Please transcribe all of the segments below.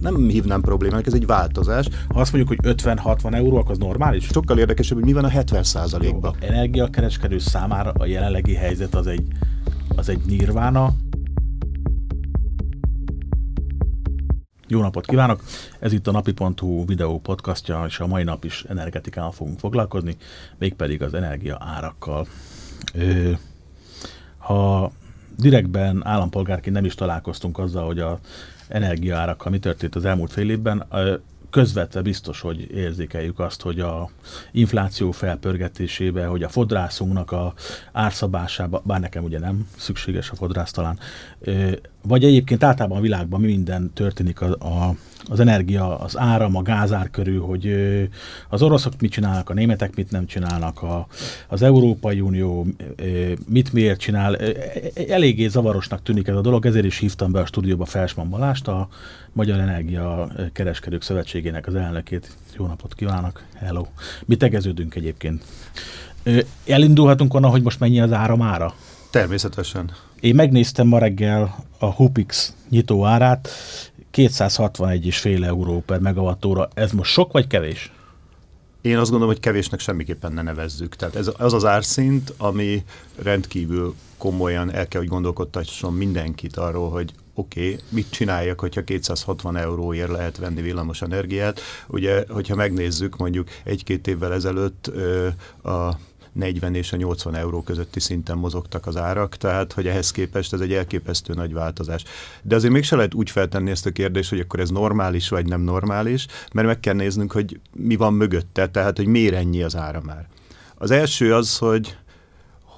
nem hívnám problémának, ez egy változás. Ha azt mondjuk, hogy 50-60 euró, akkor az normális? Sokkal érdekesebb, hogy mi van a 70 százalékban. Energiakereskedő számára a jelenlegi helyzet az egy, az egy nirvána, Jó napot kívánok! Ez itt a napi.hu videó podcastja, és a mai nap is energetikával fogunk foglalkozni, mégpedig az energia árakkal. Ö, ha direktben állampolgárként nem is találkoztunk azzal, hogy a energiaárakkal ami történt az elmúlt fél évben, közvetve biztos, hogy érzékeljük azt, hogy a infláció felpörgetésébe, hogy a fodrászunknak a árszabásába, bár nekem ugye nem szükséges a fodrász talán, vagy egyébként általában a világban mi minden történik a, a, az energia, az áram, a gázár körül, hogy az oroszok mit csinálnak, a németek mit nem csinálnak, a, az Európai Unió mit miért csinál. E, e, eléggé zavarosnak tűnik ez a dolog, ezért is hívtam be a stúdióba Felsman Balást, a Magyar Energia Kereskedők Szövetségének az elnökét. Jó napot kívánok! Hello! Mi tegeződünk egyébként. Elindulhatunk onnan, hogy most mennyi az áram ára? Természetesen. Én megnéztem ma reggel a Hupix nyitó árát, 261,5 euró per megavattóra. Ez most sok vagy kevés? Én azt gondolom, hogy kevésnek semmiképpen ne nevezzük. Tehát ez az az árszint, ami rendkívül komolyan el kell, hogy gondolkodtasson mindenkit arról, hogy oké, okay, mit csináljak, hogyha 260 euróért lehet venni villamos energiát. Ugye, hogyha megnézzük mondjuk egy-két évvel ezelőtt a 40 és a 80 euró közötti szinten mozogtak az árak, tehát hogy ehhez képest ez egy elképesztő nagy változás. De azért mégse lehet úgy feltenni ezt a kérdést, hogy akkor ez normális vagy nem normális, mert meg kell néznünk, hogy mi van mögötte, tehát hogy miért ennyi az ára már. Az első az, hogy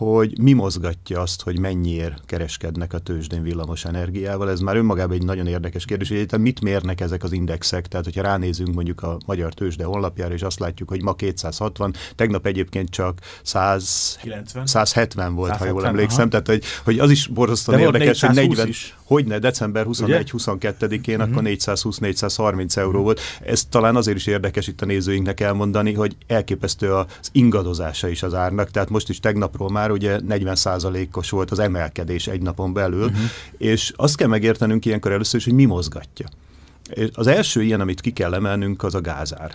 hogy mi mozgatja azt, hogy mennyiért kereskednek a tőzsdén villamos energiával. Ez már önmagában egy nagyon érdekes kérdés, hogy egyébként mit mérnek ezek az indexek. Tehát, hogyha ránézünk mondjuk a magyar tőzsde honlapjára, és azt látjuk, hogy ma 260, tegnap egyébként csak 100, 90? 170 volt, 170, ha jól emlékszem. Aha. Tehát, hogy, hogy az is borzasztóan érdekes, hogy 40, is. hogyne, december 21-22-én, uh-huh. Mhm. akkor 420-430 euró volt. Ez talán azért is érdekes itt a nézőinknek elmondani, hogy elképesztő az ingadozása is az árnak. Tehát most is tegnapról már ugye 40%-os volt az emelkedés egy napon belül, uh-huh. és azt kell megértenünk ilyenkor először is, hogy mi mozgatja. És az első ilyen, amit ki kell emelnünk, az a gázár.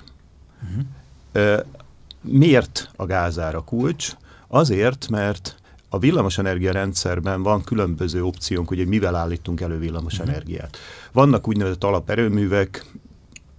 Uh-huh. miért a gázár a kulcs? Azért, mert a villamosenergia rendszerben van különböző opciónk, hogy mivel állítunk elő villamosenergiát. Mhm. Vannak úgynevezett alaperőművek,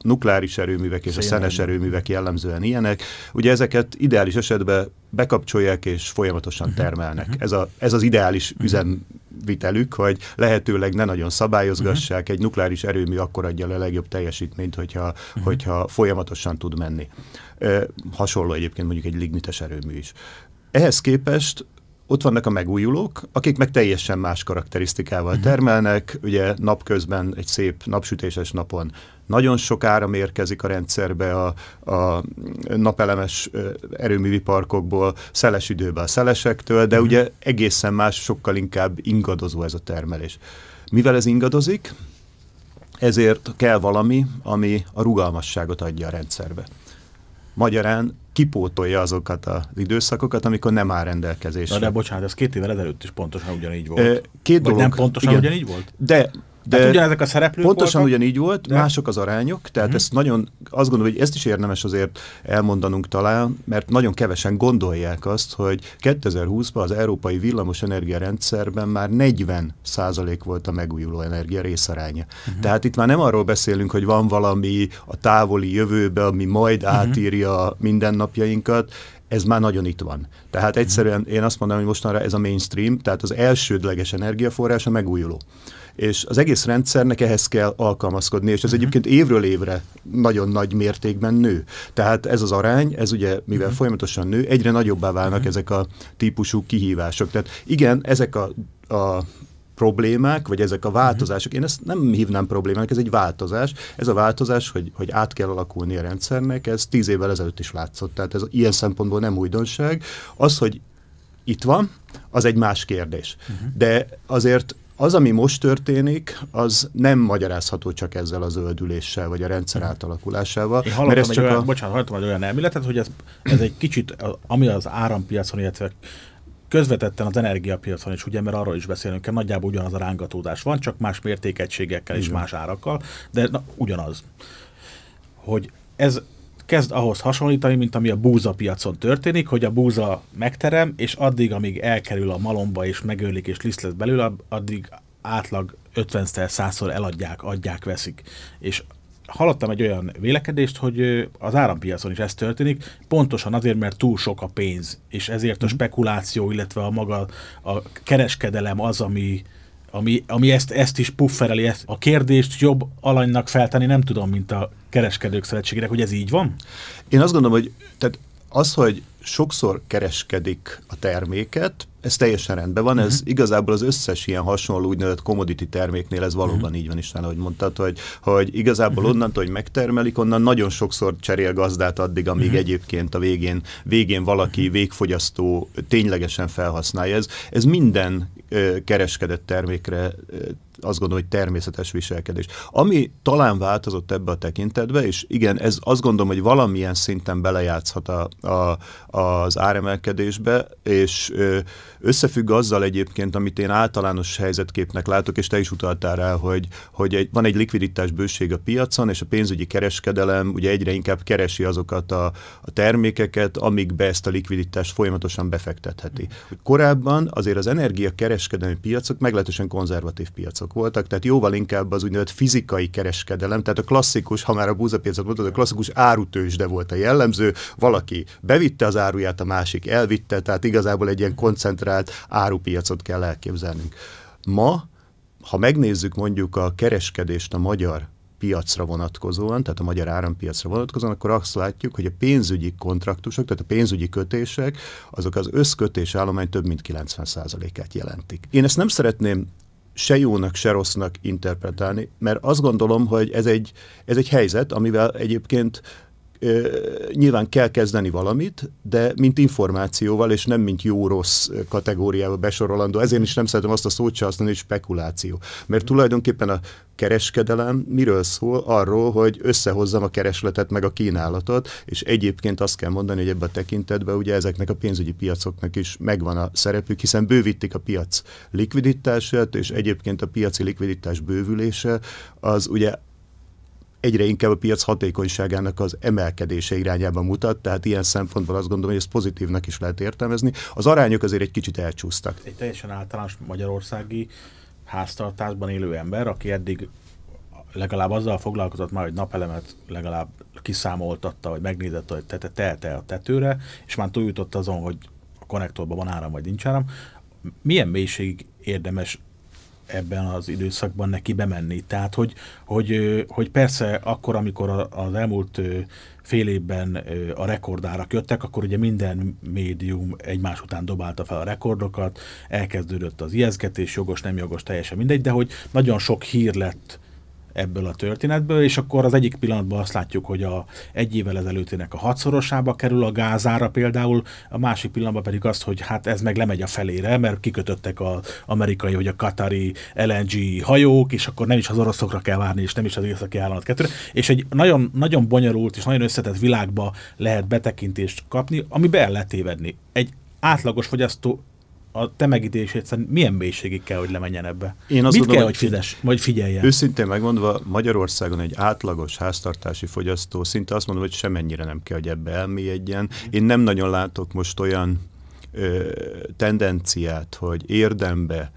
nukleáris erőművek és Szépen. a szenes erőművek jellemzően ilyenek. Ugye ezeket ideális esetben bekapcsolják és folyamatosan mhm. termelnek. Mhm. Ez, a, ez az ideális uh mhm. vitelük, üzemvitelük, hogy lehetőleg ne nagyon szabályozgassák, uh -huh. egy nukleáris erőmű akkor adja le a legjobb teljesítményt, hogyha, hogyha folyamatosan tud menni. hasonló egyébként mondjuk egy lignites erőmű is. Ehhez képest ott vannak a megújulók, akik meg teljesen más karakterisztikával uh-huh. termelnek, ugye napközben egy szép napsütéses napon nagyon sok áram érkezik a rendszerbe a, a napelemes erőművi parkokból, szeles időben a szelesektől, de uh-huh. ugye egészen más, sokkal inkább ingadozó ez a termelés. Mivel ez ingadozik, ezért kell valami, ami a rugalmasságot adja a rendszerbe magyarán kipótolja azokat az időszakokat, amikor nem áll rendelkezésre. Na de bocsánat, ez két évvel ezelőtt is pontosan ugyanígy volt. Két Vagy dolog, nem pontosan igen, ugyanígy volt? De de tehát ugyanezek a szereplők Pontosan voltak, ugyanígy volt, de... mások az arányok, tehát uh-huh. ezt nagyon, azt gondolom, hogy ezt is érdemes azért elmondanunk talán, mert nagyon kevesen gondolják azt, hogy 2020-ban az európai villamos energiarendszerben már 40 százalék volt a megújuló energia részaránya. Uh-huh. Tehát itt már nem arról beszélünk, hogy van valami a távoli jövőbe, ami majd uh-huh. átírja mindennapjainkat, ez már nagyon itt van. Tehát egyszerűen én azt mondom, hogy mostanra ez a mainstream, tehát az elsődleges energiaforrás a megújuló és az egész rendszernek ehhez kell alkalmazkodni, és ez uh-huh. egyébként évről évre nagyon nagy mértékben nő. Tehát ez az arány, ez ugye, mivel uh-huh. folyamatosan nő, egyre nagyobbá válnak uh-huh. ezek a típusú kihívások. Tehát igen, ezek a, a problémák, vagy ezek a változások, én ezt nem hívnám problémának, ez egy változás. Ez a változás, hogy, hogy át kell alakulni a rendszernek, ez tíz évvel ezelőtt is látszott, tehát ez ilyen szempontból nem újdonság. Az, hogy itt van, az egy más kérdés. Uh-huh. De azért az, ami most történik, az nem magyarázható csak ezzel az öldüléssel, vagy a rendszer mhm. átalakulásával. Én mert ez csak olyan, a... Bocsánat, hallottam egy olyan elméletet, hogy ez, ez egy kicsit, ami az árampiacon, illetve közvetetten az energiapiacon is, ugye, mert arról is beszélünk, hogy nagyjából ugyanaz a rángatódás van, csak más mértékegységekkel és Igen. más árakkal, de na, ugyanaz. Hogy ez kezd ahhoz hasonlítani, mint ami a búza piacon történik, hogy a búza megterem, és addig, amíg elkerül a malomba, és megölik, és lesz belül, addig átlag 50-szer, 100-szor eladják, adják, veszik. És hallottam egy olyan vélekedést, hogy az árampiacon is ez történik, pontosan azért, mert túl sok a pénz, és ezért a mhm. spekuláció, illetve a maga a kereskedelem az, ami, ami, ami ezt, ezt is puffereli. Ezt, a kérdést jobb alanynak feltenni nem tudom, mint a kereskedők szövetségének, hogy ez így van? Én azt gondolom, hogy tehát az, hogy sokszor kereskedik a terméket, ez teljesen rendben van, uh-huh. ez mhm. igazából az összes ilyen hasonló úgynevezett commodity terméknél ez valóban uh-huh. így van is, ahogy mondtad, hogy, hogy igazából uh-huh. onnantól, hogy megtermelik, onnan nagyon sokszor cserél gazdát addig, amíg uh-huh. egyébként a végén, végén valaki uh-huh. végfogyasztó ténylegesen felhasználja. Ez, ez minden ö, kereskedett termékre ö, azt gondolom, hogy természetes viselkedés. Ami talán változott ebbe a tekintetbe, és igen, ez azt gondolom, hogy valamilyen szinten belejátszhat a, a, az áremelkedésbe, és ö, Összefügg azzal egyébként, amit én általános helyzetképnek látok, és te is utaltál rá, hogy, hogy egy, van egy likviditás bőség a piacon, és a pénzügyi kereskedelem ugye egyre inkább keresi azokat a, a termékeket, amikbe ezt a likviditást folyamatosan befektetheti. Korábban azért az energiakereskedelmi piacok meglehetősen konzervatív piacok voltak, tehát jóval inkább az úgynevezett fizikai kereskedelem, tehát a klasszikus, ha már a búzapiacot mondod, a klasszikus de volt a jellemző, valaki bevitte az áruját, a másik elvitte, tehát igazából egy ilyen koncentrált koncentrált árupiacot kell elképzelnünk. Ma, ha megnézzük mondjuk a kereskedést a magyar piacra vonatkozóan, tehát a magyar árampiacra vonatkozóan, akkor azt látjuk, hogy a pénzügyi kontraktusok, tehát a pénzügyi kötések, azok az összkötés állomány több mint 90%-át jelentik. Én ezt nem szeretném se jónak, se rossznak interpretálni, mert azt gondolom, hogy ez egy, ez egy helyzet, amivel egyébként nyilván kell kezdeni valamit, de mint információval, és nem mint jó-rossz kategóriába besorolandó. Ezért is nem szeretem azt a szót se használni, hogy spekuláció. Mert tulajdonképpen a kereskedelem miről szól? Arról, hogy összehozzam a keresletet meg a kínálatot, és egyébként azt kell mondani, hogy ebbe a tekintetben ugye ezeknek a pénzügyi piacoknak is megvan a szerepük, hiszen bővítik a piac likviditását, és egyébként a piaci likviditás bővülése az ugye egyre inkább a piac hatékonyságának az emelkedése irányába mutat, tehát ilyen szempontból azt gondolom, hogy ezt pozitívnak is lehet értelmezni. Az arányok azért egy kicsit elcsúsztak. Egy teljesen általános magyarországi háztartásban élő ember, aki eddig legalább azzal foglalkozott már, hogy napelemet legalább kiszámoltatta, vagy megnézett, hogy tete telte a tetőre, és már túljutott azon, hogy a konnektorban van áram, vagy nincs áram. Milyen mélységig érdemes ebben az időszakban neki bemenni. Tehát, hogy, hogy, hogy persze akkor, amikor az elmúlt fél évben a rekordárak jöttek, akkor ugye minden médium egymás után dobálta fel a rekordokat, elkezdődött az ijeszgetés, jogos, nem jogos, teljesen mindegy, de hogy nagyon sok hír lett ebből a történetből, és akkor az egyik pillanatban azt látjuk, hogy a egy évvel ezelőttének a hatszorosába kerül a gázára például, a másik pillanatban pedig azt, hogy hát ez meg lemegy a felére, mert kikötöttek az amerikai vagy a katari LNG hajók, és akkor nem is az oroszokra kell várni, és nem is az északi államot kettőre, és egy nagyon, nagyon bonyolult és nagyon összetett világba lehet betekintést kapni, ami be el lehet tévedni. Egy átlagos fogyasztó a te megítélésed szerint milyen mélységig kell, hogy lemenjen ebbe? Én azt Mit gondolom, kell, hogy fizes, vagy figyeljen? Őszintén megmondva, Magyarországon egy átlagos háztartási fogyasztó szinte azt mondom, hogy semennyire nem kell, hogy ebbe elmélyedjen. Én nem nagyon látok most olyan ö, tendenciát, hogy érdembe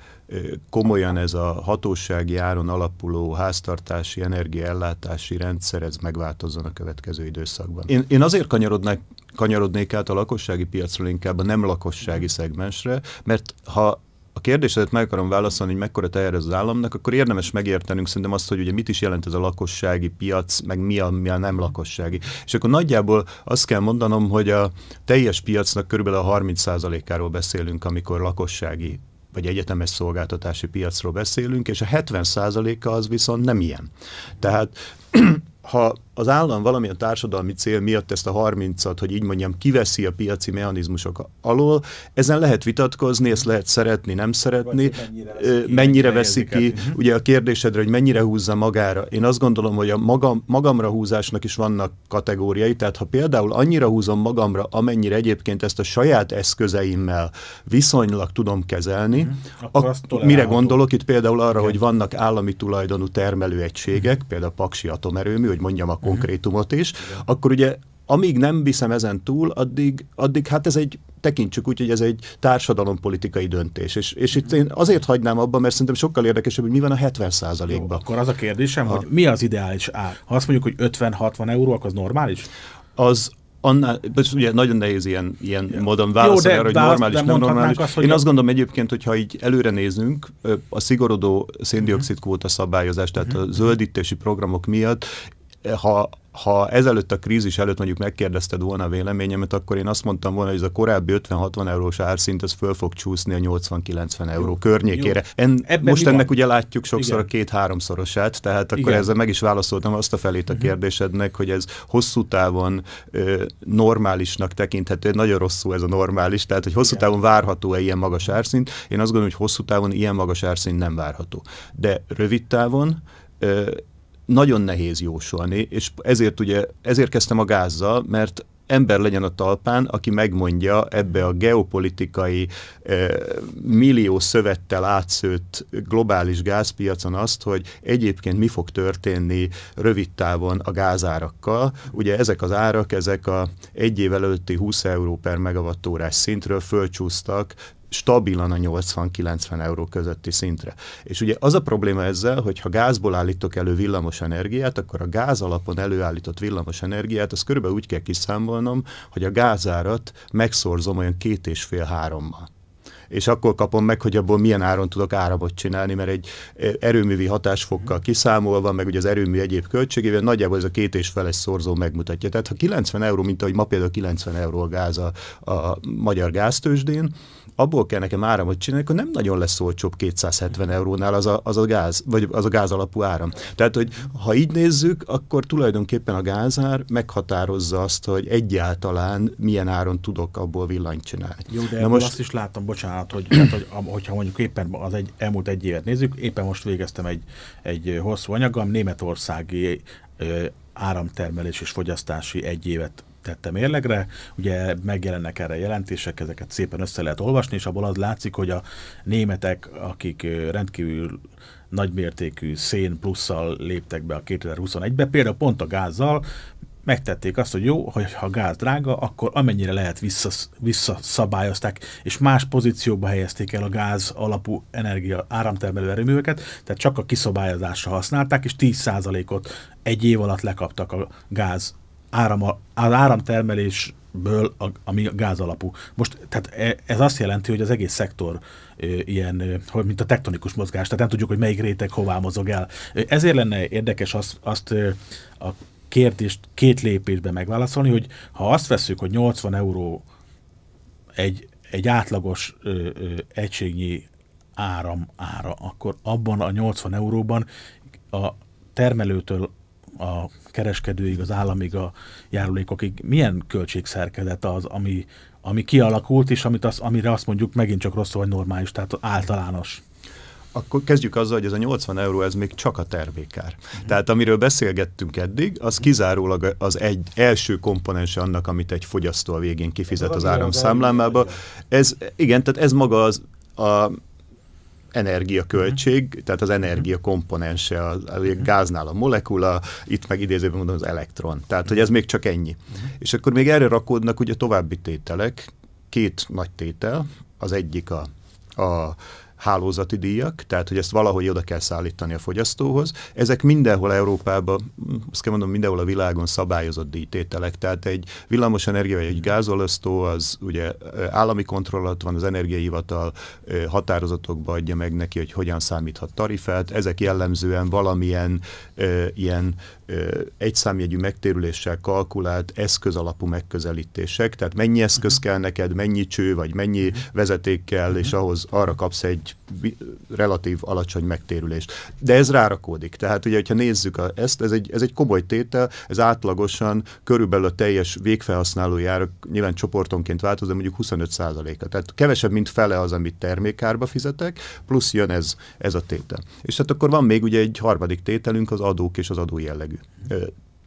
komolyan ez a hatósági áron alapuló háztartási, energiaellátási rendszer, ez megváltozzon a következő időszakban. Én, én azért kanyarodnék, kanyarodnék át a lakossági piacról inkább a nem lakossági szegmensre, mert ha a kérdésedet meg akarom válaszolni, hogy mekkora teher ez az államnak, akkor érdemes megértenünk szerintem azt, hogy ugye mit is jelent ez a lakossági piac, meg mi a, mi a nem lakossági. És akkor nagyjából azt kell mondanom, hogy a teljes piacnak körülbelül a 30%-áról beszélünk, amikor lakossági vagy egyetemes szolgáltatási piacról beszélünk, és a 70%-a az viszont nem ilyen. Tehát ha az állam valamilyen társadalmi cél miatt ezt a 30-at, hogy így mondjam, kiveszi a piaci mechanizmusok alól, ezen lehet vitatkozni, ezt lehet szeretni, nem szeretni, Vagy mennyire veszi ki, mennyire veszi ki ugye a kérdésedre, hogy mennyire húzza magára. Én azt gondolom, hogy a magam, magamra húzásnak is vannak kategóriai, tehát ha például annyira húzom magamra, amennyire egyébként ezt a saját eszközeimmel viszonylag tudom kezelni, mhm. akkor a, mire gondolok itt például arra, Igen. hogy vannak állami tulajdonú termelőegységek, például Paksi atomerőmű, hogy mondjam a konkrétumot is, akkor ugye amíg nem viszem ezen túl, addig, addig hát ez egy, tekintsük úgy, hogy ez egy társadalompolitikai döntés. És, és itt én azért hagynám abba, mert szerintem sokkal érdekesebb, hogy mi van a 70%-ban. Akkor az a kérdésem, a... hogy mi az ideális ár? Ha azt mondjuk, hogy 50-60 euró, akkor az normális? Az, annál, ugye nagyon nehéz ilyen, ilyen ja. módon válaszolni arra, hogy normális, nem normális. Azt, hogy Én azt gondolom egyébként, hogy ha így előre nézünk, a szigorodó széndiokszid mhm. kvóta szabályozás, tehát uh -huh. a mhm. zöldítési programok miatt ha, ha ezelőtt a krízis előtt mondjuk megkérdezted volna a véleményemet, akkor én azt mondtam volna, hogy ez a korábbi 50-60 eurós árszint, ez föl fog csúszni a 80-90 euró jó, környékére. Jó. En, Ebben most ennek van? ugye látjuk sokszor Igen. a két-háromszorosát, tehát akkor Igen. ezzel meg is válaszoltam azt a felét a mhm. kérdésednek, hogy ez hosszú távon ö, normálisnak tekinthető, nagyon rosszul ez a normális, tehát hogy hosszú Igen. távon várható-e ilyen magas árszint. Én azt gondolom, hogy hosszú távon ilyen magas árszint nem várható. De rövid távon nagyon nehéz jósolni, és ezért ugye, ezért kezdtem a gázzal, mert ember legyen a talpán, aki megmondja ebbe a geopolitikai eh, millió szövettel átszőtt globális gázpiacon azt, hogy egyébként mi fog történni rövid távon a gázárakkal. Ugye ezek az árak, ezek a egy év előtti 20 euró per megawattórás szintről fölcsúsztak stabilan a 80-90 euró közötti szintre. És ugye az a probléma ezzel, hogy ha gázból állítok elő villamos energiát, akkor a gáz alapon előállított villamos energiát, az körülbelül úgy kell kiszámolnom, hogy a gázárat megszorzom olyan két és fél hárommal és akkor kapom meg, hogy abból milyen áron tudok áramot csinálni, mert egy e, erőművi hatásfokkal mhm. kiszámolva, meg ugye az erőmű egyéb költségével nagyjából ez a két és feles szorzó megmutatja. Tehát ha 90 euró, mint ahogy ma például 90 euró a gáz a, a magyar gáztősdén, abból kell nekem áramot csinálni, akkor nem nagyon lesz olcsóbb 270 eurónál az a, az a gáz, vagy az a gáz alapú áram. Tehát, hogy ha így nézzük, akkor tulajdonképpen a gázár meghatározza azt, hogy egyáltalán milyen áron tudok abból villanyt csinálni. Jó, de Na most azt is láttam, bocsánat, hogy, hát, hogy hogyha mondjuk éppen az egy, elmúlt egy évet nézzük, éppen most végeztem egy, egy hosszú anyagam, németországi áramtermelés és fogyasztási egy évet tettem érlegre. ugye megjelennek erre jelentések, ezeket szépen össze lehet olvasni, és abból az látszik, hogy a németek, akik rendkívül nagymértékű szén plusszal léptek be a 2021-be, például pont a gázzal, megtették azt, hogy jó, hogy ha gáz drága, akkor amennyire lehet visszaszabályozták, vissza és más pozícióba helyezték el a gáz alapú energia áramtermelő erőműveket, tehát csak a kiszabályozásra használták, és 10%-ot egy év alatt lekaptak a gáz áram, az áramtermelésből, a, ami gáz alapú. Most, tehát e, ez azt jelenti, hogy az egész szektor ilyen, hogy mint a tektonikus mozgás, tehát nem tudjuk, hogy melyik réteg hová mozog el. Ezért lenne érdekes azt, azt a kérdést két lépésben megválaszolni, hogy ha azt veszük, hogy 80 euró egy, egy átlagos ö, ö, egységnyi áram ára, akkor abban a 80 euróban a termelőtől a kereskedőig, az államig, a járulékokig milyen költségszerkezet az, ami, ami kialakult, és amit az, amire azt mondjuk megint csak rossz vagy normális, tehát általános. Akkor kezdjük azzal, hogy ez a 80 euró, ez még csak a termékár. Tehát amiről beszélgettünk eddig, az kizárólag az egy első komponense annak, amit egy fogyasztó a végén kifizet ez hát az áramszámlámába. Ez, igen, tehát ez maga az a energiaköltség, mhm. tehát az energia mhm. komponense, a, a mhm. gáznál a molekula, itt meg idézőben mondom az elektron. Tehát, hogy ez még csak ennyi. És akkor még erre rakódnak ugye további tételek, két nagy tétel, az egyik a, a hálózati díjak, tehát hogy ezt valahogy oda kell szállítani a fogyasztóhoz. Ezek mindenhol Európában, azt kell mondom, mindenhol a világon szabályozott díjtételek. Tehát egy villamosenergia vagy egy gázolasztó az ugye állami kontroll alatt van, az energiahivatal határozatokba adja meg neki, hogy hogyan számíthat tarifát. Ezek jellemzően valamilyen ilyen egyszámjegyű megtérüléssel kalkulált eszközalapú megközelítések, tehát mennyi eszköz mhm. kell neked, mennyi cső, vagy mennyi mhm. vezeték kell, és mhm. ahhoz arra kapsz egy relatív alacsony megtérülést. De ez rárakódik. Tehát ugye, hogyha nézzük a, ezt, ez egy, ez egy komoly tétel, ez átlagosan körülbelül a teljes végfelhasználói árak nyilván csoportonként változó, mondjuk 25%-a. Tehát kevesebb, mint fele az, amit termékárba fizetek, plusz jön ez, ez a tétel. És hát akkor van még ugye egy harmadik tételünk, az adók és az adó jellegű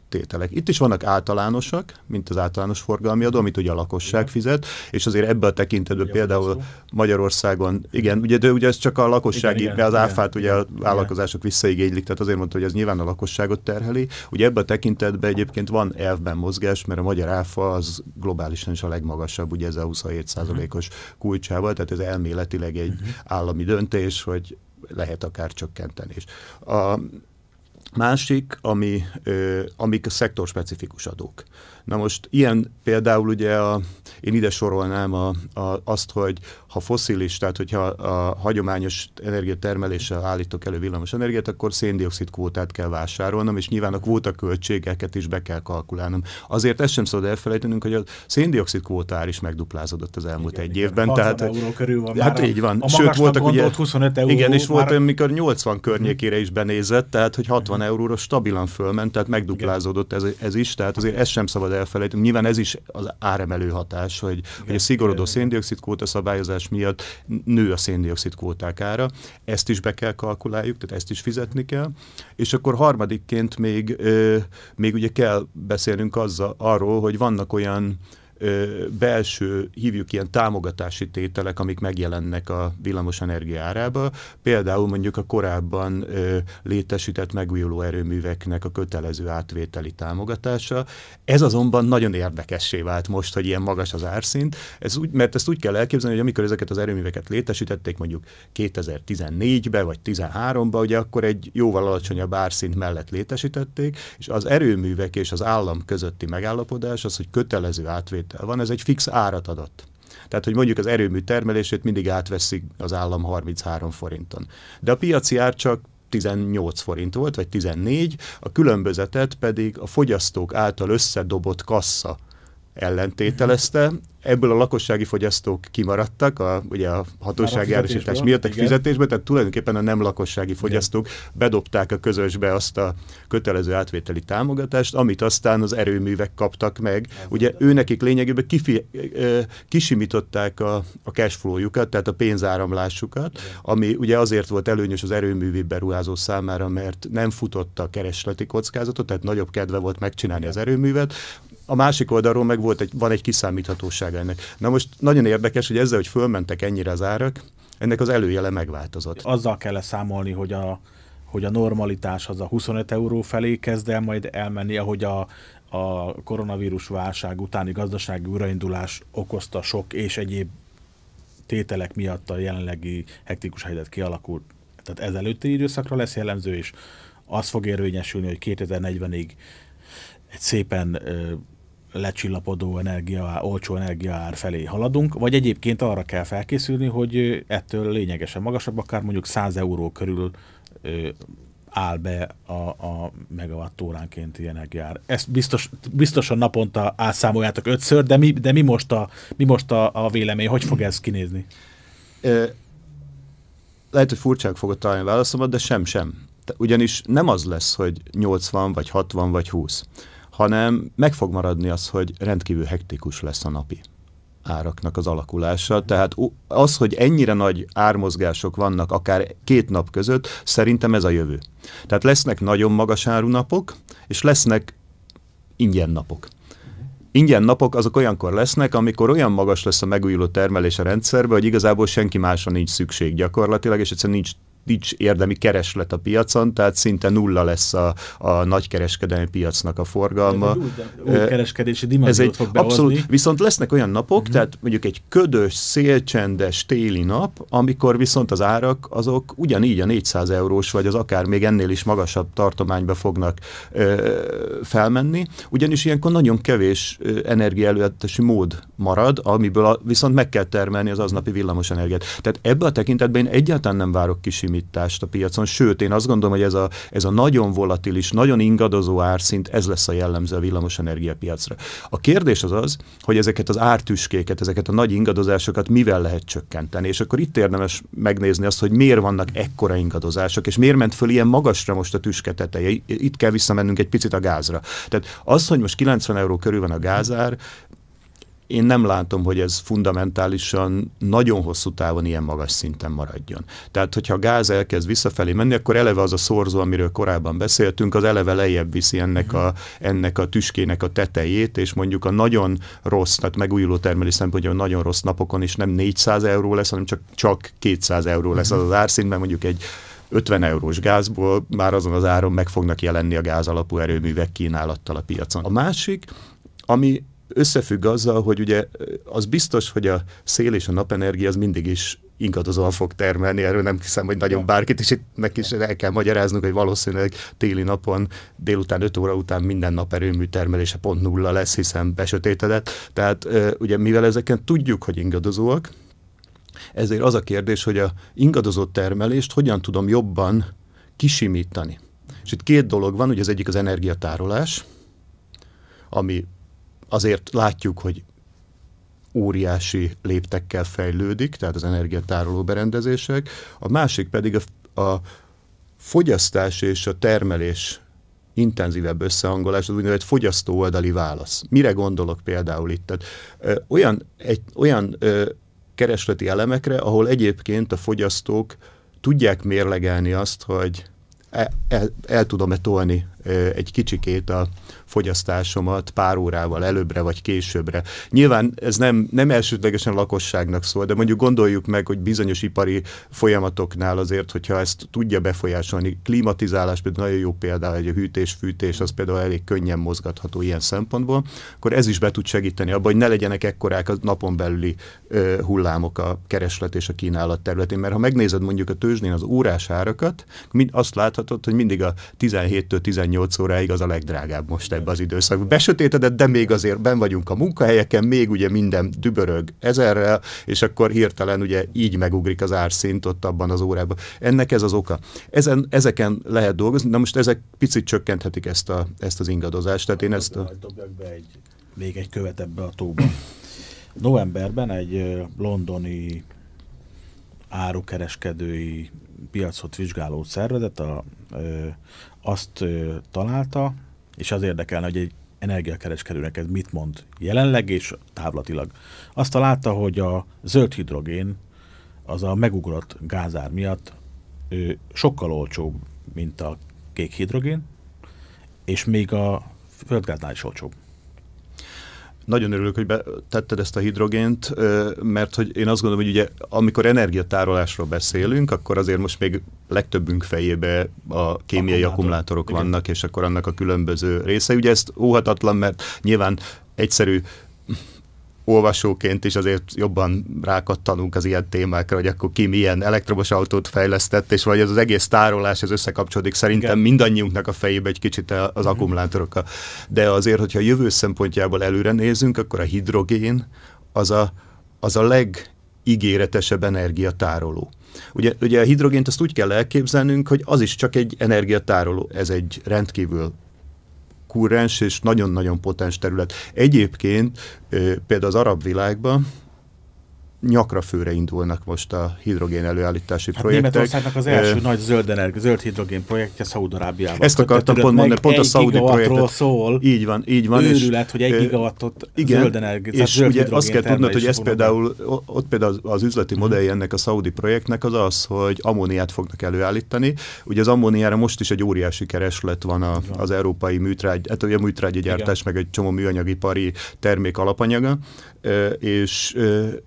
tételek. Itt is vannak általánosak, mint az általános forgalmi adó, amit ugye a lakosság fizet, és azért ebből a tekintetben például Magyarországon, igen, ugye, de ugye ez csak a lakosság, igen, igen, az áfát igen, ugye a vállalkozások visszaigénylik, tehát azért mondta, hogy ez nyilván a lakosságot terheli. Ugye ebből a tekintetben egyébként van elvben mozgás, mert a magyar áfa az globálisan is a legmagasabb, ugye ez a 27%-os mhm. kulcsával, tehát ez elméletileg egy mhm. állami döntés, hogy lehet akár csökkenteni is. A, Másik, ami, ö, amik a szektorspecifikus adók. Na most ilyen például ugye a, én ide sorolnám a, a, azt, hogy ha foszilis, tehát hogyha a hagyományos energiatermeléssel állítok elő villamos energiát, akkor széndiokszid kvótát kell vásárolnom, és nyilván a kvóta költségeket is be kell kalkulálnom. Azért ezt sem szabad elfelejtenünk, hogy a széndiokszid kvótár is megduplázódott az elmúlt igen, egy igen. évben. Tehát, euró körül van hát már így van. A Sőt, voltak ugye, 25 euró igen, és volt amikor mikor 80 környékére is benézett, tehát hogy 60 euróra stabilan fölment, tehát megduplázódott ez, ez is, tehát azért ezt sem szabad elfelejtünk. Nyilván ez is az áremelő hatás, hogy, igen, hogy a szigorodó széndiokszid kvóta szabályozás miatt nő a széndiokszid kvóták ára. Ezt is be kell kalkuláljuk, tehát ezt is fizetni kell. És akkor harmadikként még, még ugye kell beszélnünk azzal, arról, hogy vannak olyan ö, belső, hívjuk ilyen támogatási tételek, amik megjelennek a villamos energia árába. Például mondjuk a korábban ö, létesített megújuló erőműveknek a kötelező átvételi támogatása. Ez azonban nagyon érdekessé vált most, hogy ilyen magas az árszint, ez úgy, mert ezt úgy kell elképzelni, hogy amikor ezeket az erőműveket létesítették mondjuk 2014-be vagy 2013-ba, ugye akkor egy jóval alacsonyabb árszint mellett létesítették, és az erőművek és az állam közötti megállapodás az, hogy kötelező átvétel árbevétel van, ez egy fix árat adott. Tehát, hogy mondjuk az erőmű termelését mindig átveszik az állam 33 forinton. De a piaci ár csak 18 forint volt, vagy 14, a különbözetet pedig a fogyasztók által összedobott kassa ellentételezte, Ebből a lakossági fogyasztók kimaradtak, a, ugye a hatósági árusítás miatt, egy fizetésbe, tehát tulajdonképpen a nem lakossági fogyasztók Igen. bedobták a közösbe azt a kötelező átvételi támogatást, amit aztán az erőművek kaptak meg. Ez ugye ő nekik lényegében kifi, kisimították a, a cashflow-jukat, tehát a pénzáramlásukat, Igen. ami ugye azért volt előnyös az erőművi beruházó számára, mert nem futott a keresleti kockázatot, tehát nagyobb kedve volt megcsinálni Igen. az erőművet. A másik oldalról meg volt egy, van egy kiszámíthatóság ennek. Na most nagyon érdekes, hogy ezzel, hogy fölmentek ennyire az árak, ennek az előjele megváltozott. Azzal kell számolni, hogy a, hogy a normalitás az a 25 euró felé kezd el majd elmenni, ahogy a, a koronavírus válság utáni gazdasági újraindulás okozta sok és egyéb tételek miatt a jelenlegi hektikus helyzet kialakult. Tehát ez előtti időszakra lesz jellemző, és az fog érvényesülni, hogy 2040-ig egy szépen lecsillapodó energia, olcsó energiaár felé haladunk, vagy egyébként arra kell felkészülni, hogy ettől lényegesen magasabb, akár mondjuk 100 euró körül áll be a, a óránkénti energiár. Ezt biztos, biztosan naponta átszámoljátok ötször, de mi, de mi most, a, mi most a, a vélemény, hogy fog ez kinézni? Lehet, hogy furcsák fogod találni válaszomat, de sem sem. Ugyanis nem az lesz, hogy 80 vagy 60 vagy 20 hanem meg fog maradni az, hogy rendkívül hektikus lesz a napi áraknak az alakulása. Tehát az, hogy ennyire nagy ármozgások vannak akár két nap között, szerintem ez a jövő. Tehát lesznek nagyon magas áru napok, és lesznek ingyen napok. Ingyen napok azok olyankor lesznek, amikor olyan magas lesz a megújuló termelés a rendszerbe, hogy igazából senki másra nincs szükség gyakorlatilag, és egyszerűen nincs nincs érdemi kereslet a piacon, tehát szinte nulla lesz a, a nagykereskedelmi piacnak a forgalma. Egy új, új kereskedési dimenziót Ez egy fog behozni. Abszolút, viszont lesznek olyan napok, uh-huh. tehát mondjuk egy ködös, szélcsendes téli nap, amikor viszont az árak azok ugyanígy a 400 eurós, vagy az akár még ennél is magasabb tartományba fognak ö, felmenni, ugyanis ilyenkor nagyon kevés energiaelőadási mód marad, amiből a, viszont meg kell termelni az aznapi villamosenergiát. Tehát ebbe a tekintetben én egyáltalán nem várok kisim legitimitást a piacon. Sőt, én azt gondolom, hogy ez a, ez a nagyon volatilis, nagyon ingadozó árszint, ez lesz a jellemző a villamosenergia piacra. A kérdés az az, hogy ezeket az ártüskéket, ezeket a nagy ingadozásokat mivel lehet csökkenteni. És akkor itt érdemes megnézni azt, hogy miért vannak ekkora ingadozások, és miért ment föl ilyen magasra most a tüske teteje. Itt kell visszamennünk egy picit a gázra. Tehát az, hogy most 90 euró körül van a gázár, én nem látom, hogy ez fundamentálisan nagyon hosszú távon ilyen magas szinten maradjon. Tehát, hogyha a gáz elkezd visszafelé menni, akkor eleve az a szorzó, amiről korábban beszéltünk, az eleve lejjebb viszi ennek a, ennek a tüskének a tetejét, és mondjuk a nagyon rossz, tehát megújuló termelés szempontjából nagyon rossz napokon is nem 400 euró lesz, hanem csak, csak 200 euró lesz az az árszint, mert mondjuk egy 50 eurós gázból már azon az áron meg fognak jelenni a alapú erőművek kínálattal a piacon. A másik, ami összefügg azzal, hogy ugye az biztos, hogy a szél és a napenergia az mindig is ingadozóan fog termelni, erről nem hiszem, hogy nagyon bárkit, és itt neki is el kell magyaráznunk, hogy valószínűleg téli napon délután 5 óra után minden nap erőmű termelése pont nulla lesz, hiszen besötétedett. Tehát ugye mivel ezeken tudjuk, hogy ingadozóak, ezért az a kérdés, hogy a ingadozó termelést hogyan tudom jobban kisimítani. És itt két dolog van, ugye az egyik az energiatárolás, ami azért látjuk, hogy óriási léptekkel fejlődik, tehát az energiatároló berendezések, a másik pedig a, a fogyasztás és a termelés intenzívebb összehangolás, az úgynevezett fogyasztó oldali válasz. Mire gondolok például itt? Tehát, ö, olyan egy, olyan ö, keresleti elemekre, ahol egyébként a fogyasztók tudják mérlegelni azt, hogy el, el, el tudom-e tolni egy kicsikét a fogyasztásomat pár órával előbbre vagy későbbre. Nyilván ez nem, nem elsődlegesen lakosságnak szól, de mondjuk gondoljuk meg, hogy bizonyos ipari folyamatoknál azért, hogyha ezt tudja befolyásolni, klimatizálás például nagyon jó példa, hogy a hűtés-fűtés, az például elég könnyen mozgatható ilyen szempontból, akkor ez is be tud segíteni abban, hogy ne legyenek ekkorák a napon belüli ö, hullámok a kereslet és a kínálat területén. Mert ha megnézed mondjuk a tőzsdén az órás árakat, azt láthatod, hogy mindig a 17-től 18 18 óráig az a legdrágább most ebbe az időszakban. Besötétedett, de még azért ben vagyunk a munkahelyeken, még ugye minden dübörög ezerrel, és akkor hirtelen ugye így megugrik az árszint ott abban az órában. Ennek ez az oka. Ezen, ezeken lehet dolgozni, na most ezek picit csökkenthetik ezt, a, ezt az ingadozást. Tehát én ezt a... Be egy, még egy követ ebbe a tóba. Novemberben egy londoni árukereskedői piacot vizsgáló szervezet, a, azt ö, találta, és az érdekelne, hogy egy energiakereskedőnek ez mit mond jelenleg és távlatilag. Azt találta, hogy a zöld hidrogén az a megugrott gázár miatt ö, sokkal olcsóbb, mint a kék hidrogén, és még a földgáznál is olcsóbb. Nagyon örülök, hogy tetted ezt a hidrogént, mert hogy én azt gondolom, hogy ugye amikor energiatárolásról beszélünk, akkor azért most még legtöbbünk fejébe a kémiai akkumulátorok vannak, és akkor annak a különböző része. Ugye ezt óhatatlan, mert nyilván egyszerű olvasóként is azért jobban rákattanunk az ilyen témákra, hogy akkor ki milyen elektromos autót fejlesztett, és vagy az, az egész tárolás ez összekapcsolódik szerintem Igen. mindannyiunknak a fejébe egy kicsit az uh akkumulátorokkal. De azért, hogyha a jövő szempontjából előre nézünk, akkor a hidrogén az a, az a legígéretesebb energiatároló. Ugye, ugye a hidrogént azt úgy kell elképzelnünk, hogy az is csak egy energiatároló, ez egy rendkívül kurrens és nagyon-nagyon potens terület. Egyébként például az arab világban nyakra főre indulnak most a hidrogén előállítási hát projektek. Németországnak az első uh, nagy zöld, energi, zöld hidrogén projektje Szaúd-Arábiában. Ezt akartam pont mondani, pont a szaudi projektet. szól. Így van, így van. Őrület, és, hogy egy gigawattot igen, zöld energi, és zöld ugye azt kell tudnod, hogy ez például, ott például az üzleti mhm. modellje ennek a szaudi projektnek az az, hogy ammóniát fognak előállítani. Ugye az ammóniára most is egy óriási kereslet van a, az európai műtrágy, hát a műtrágyi gyártás, igen. meg egy csomó műanyagipari termék alapanyaga, és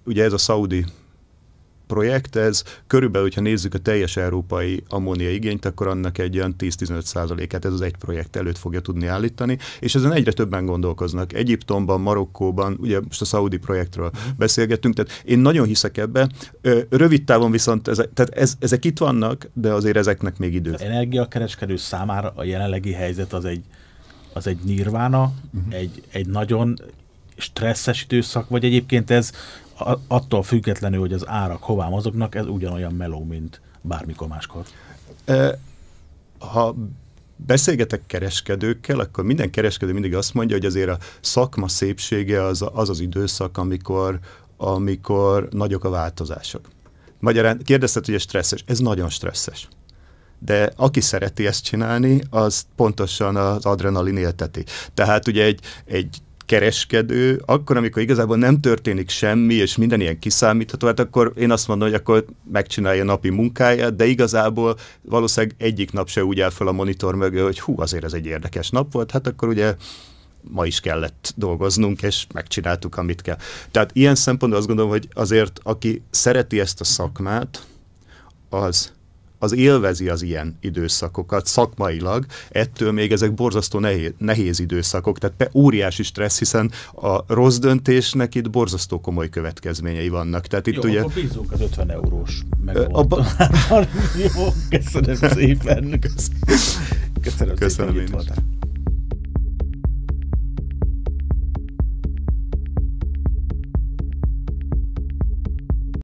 ugye ez a szaudi projekt, ez körülbelül, hogyha nézzük a teljes európai ammónia igényt, akkor annak egy olyan 10-15 százalékát ez az egy projekt előtt fogja tudni állítani, és ezen egyre többen gondolkoznak. Egyiptomban, Marokkóban, ugye most a Saudi projektről beszélgettünk, tehát én nagyon hiszek ebbe. Rövid távon viszont ezek, tehát ez, ezek itt vannak, de azért ezeknek még idő. Az energiakereskedő számára a jelenlegi helyzet az egy, az egy nirvána, uh-huh. egy, egy nagyon stresszes időszak, vagy egyébként ez attól függetlenül, hogy az árak hová mozognak, ez ugyanolyan meló, mint bármikor máskor. Ha beszélgetek kereskedőkkel, akkor minden kereskedő mindig azt mondja, hogy azért a szakma szépsége az az, az időszak, amikor, amikor nagyok a változások. Magyarán kérdezted, hogy ez stresszes. Ez nagyon stresszes de aki szereti ezt csinálni, az pontosan az adrenalin élteti. Tehát ugye egy, egy kereskedő, akkor, amikor igazából nem történik semmi, és minden ilyen kiszámítható, hát akkor én azt mondom, hogy akkor megcsinálja a napi munkáját, de igazából valószínűleg egyik nap se úgy áll fel a monitor mögé, hogy hú, azért ez egy érdekes nap volt, hát akkor ugye ma is kellett dolgoznunk, és megcsináltuk, amit kell. Tehát ilyen szempontból azt gondolom, hogy azért, aki szereti ezt a szakmát, az az élvezi az ilyen időszakokat szakmailag, ettől még ezek borzasztó nehéz, nehéz időszakok, tehát óriási stressz, hiszen a rossz döntésnek itt borzasztó komoly következményei vannak. Tehát itt Jó, ugye... akkor bízunk az 50 eurós abba... Jó, köszönöm szépen! Köszönöm, köszönöm szépen, hogy itt voltál.